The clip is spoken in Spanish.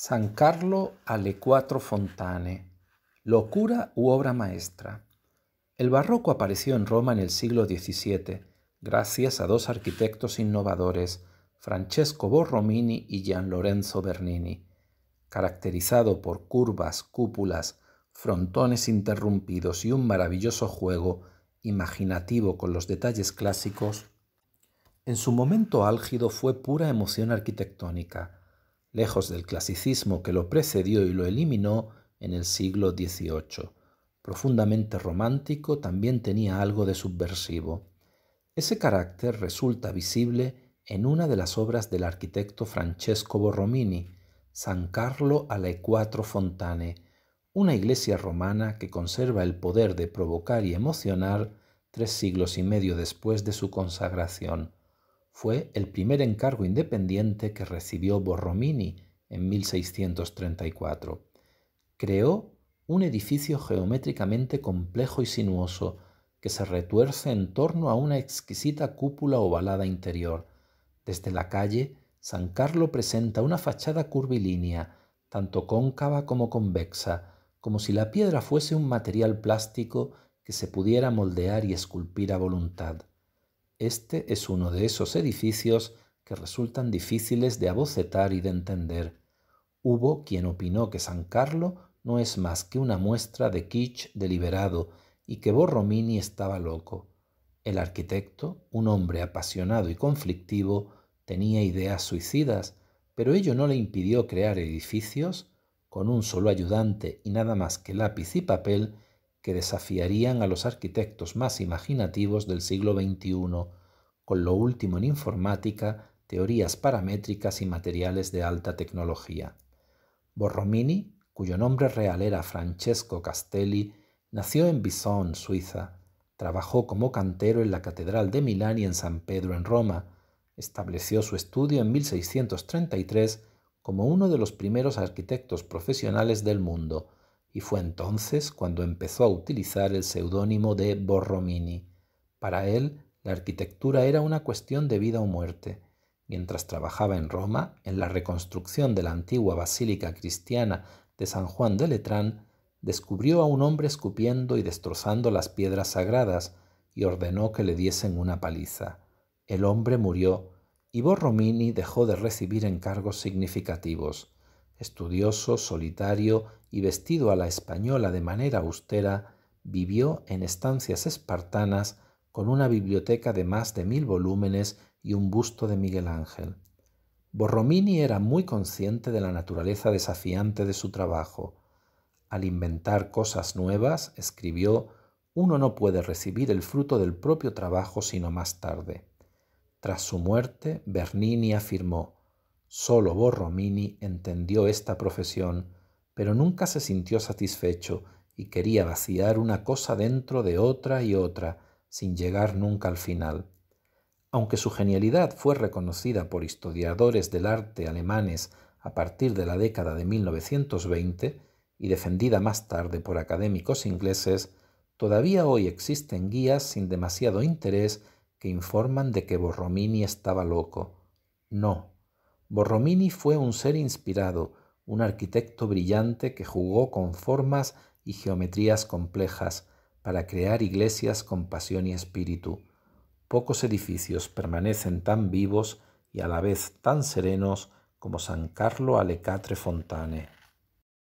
San Carlo alle Quattro Fontane. Locura u obra maestra. El barroco apareció en Roma en el siglo XVII gracias a dos arquitectos innovadores, Francesco Borromini y Gian Lorenzo Bernini. Caracterizado por curvas, cúpulas, frontones interrumpidos y un maravilloso juego imaginativo con los detalles clásicos, en su momento álgido fue pura emoción arquitectónica lejos del clasicismo que lo precedió y lo eliminó en el siglo XVIII. Profundamente romántico, también tenía algo de subversivo. Ese carácter resulta visible en una de las obras del arquitecto Francesco Borromini, San Carlo alle Quattro Fontane, una iglesia romana que conserva el poder de provocar y emocionar tres siglos y medio después de su consagración fue el primer encargo independiente que recibió Borromini en 1634. Creó un edificio geométricamente complejo y sinuoso que se retuerce en torno a una exquisita cúpula ovalada interior. Desde la calle, San Carlo presenta una fachada curvilínea, tanto cóncava como convexa, como si la piedra fuese un material plástico que se pudiera moldear y esculpir a voluntad. Este es uno de esos edificios que resultan difíciles de abocetar y de entender. Hubo quien opinó que San Carlo no es más que una muestra de kitsch deliberado y que Borromini estaba loco. El arquitecto, un hombre apasionado y conflictivo, tenía ideas suicidas, pero ello no le impidió crear edificios, con un solo ayudante y nada más que lápiz y papel, que desafiarían a los arquitectos más imaginativos del siglo XXI con lo último en informática, teorías paramétricas y materiales de alta tecnología. Borromini, cuyo nombre real era Francesco Castelli, nació en Bison, Suiza. Trabajó como cantero en la Catedral de Milán y en San Pedro en Roma. Estableció su estudio en 1633 como uno de los primeros arquitectos profesionales del mundo y fue entonces cuando empezó a utilizar el seudónimo de Borromini. Para él, la arquitectura era una cuestión de vida o muerte. Mientras trabajaba en Roma, en la reconstrucción de la antigua basílica cristiana de San Juan de Letrán, descubrió a un hombre escupiendo y destrozando las piedras sagradas y ordenó que le diesen una paliza. El hombre murió y Borromini dejó de recibir encargos significativos. Estudioso, solitario y vestido a la española de manera austera, vivió en estancias espartanas con una biblioteca de más de mil volúmenes y un busto de Miguel Ángel. Borromini era muy consciente de la naturaleza desafiante de su trabajo. Al inventar cosas nuevas, escribió, uno no puede recibir el fruto del propio trabajo sino más tarde. Tras su muerte, Bernini afirmó, Solo Borromini entendió esta profesión, pero nunca se sintió satisfecho y quería vaciar una cosa dentro de otra y otra, sin llegar nunca al final. Aunque su genialidad fue reconocida por historiadores del arte alemanes a partir de la década de 1920 y defendida más tarde por académicos ingleses, todavía hoy existen guías sin demasiado interés que informan de que Borromini estaba loco. No, Borromini fue un ser inspirado, un arquitecto brillante que jugó con formas y geometrías complejas para crear iglesias con pasión y espíritu. Pocos edificios permanecen tan vivos y a la vez tan serenos como San Carlo alle Catre Fontane.